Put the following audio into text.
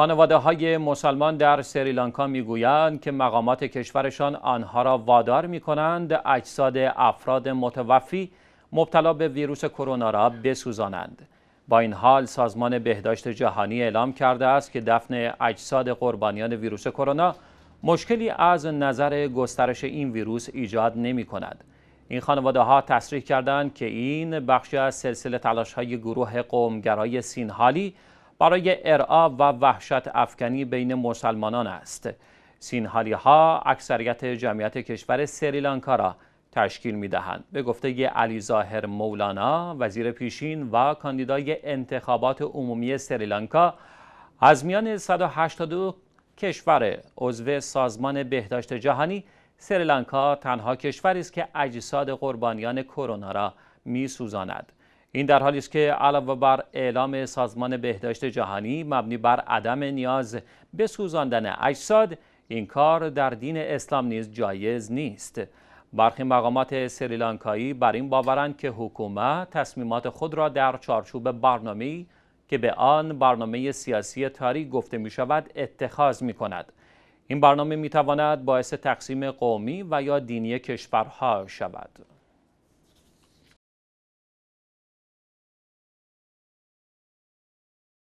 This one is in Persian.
خانواده های مسلمان در سریلانکا میگویند که مقامات کشورشان آنها را وادار می کنند اجساد افراد متوفی مبتلا به ویروس کرونا را بسوزانند. با این حال سازمان بهداشت جهانی اعلام کرده است که دفن اجساد قربانیان ویروس کرونا مشکلی از نظر گسترش این ویروس ایجاد نمی کند. این خانواده ها تصریح کردند که این بخشی از سلسله تلاش های گروه قومگرای سینهالی برای ارعاب و وحشت افکنی بین مسلمانان است سینهالی ها اکثریت جمعیت کشور سریلانکا را تشکیل می دهند به گفته علی ظاهر مولانا وزیر پیشین و کاندیدای انتخابات عمومی سریلانکا از میان 182 کشور عضو سازمان بهداشت جهانی سریلانکا تنها کشوری است که اجساد قربانیان کرونا را می سوزاند. این در حالی است که علاوه بر اعلام سازمان بهداشت جهانی مبنی بر عدم نیاز به سوزاندن اجساد این کار در دین اسلام نیز جایز نیست برخی مقامات سریلانکایی بر این باورند که حکومت تصمیمات خود را در چارچوب برنامه‌ای که به آن برنامه سیاسی تاری گفته می شود اتخاذ می کند. این برنامه می تواند باعث تقسیم قومی و یا دینی کشورها شود.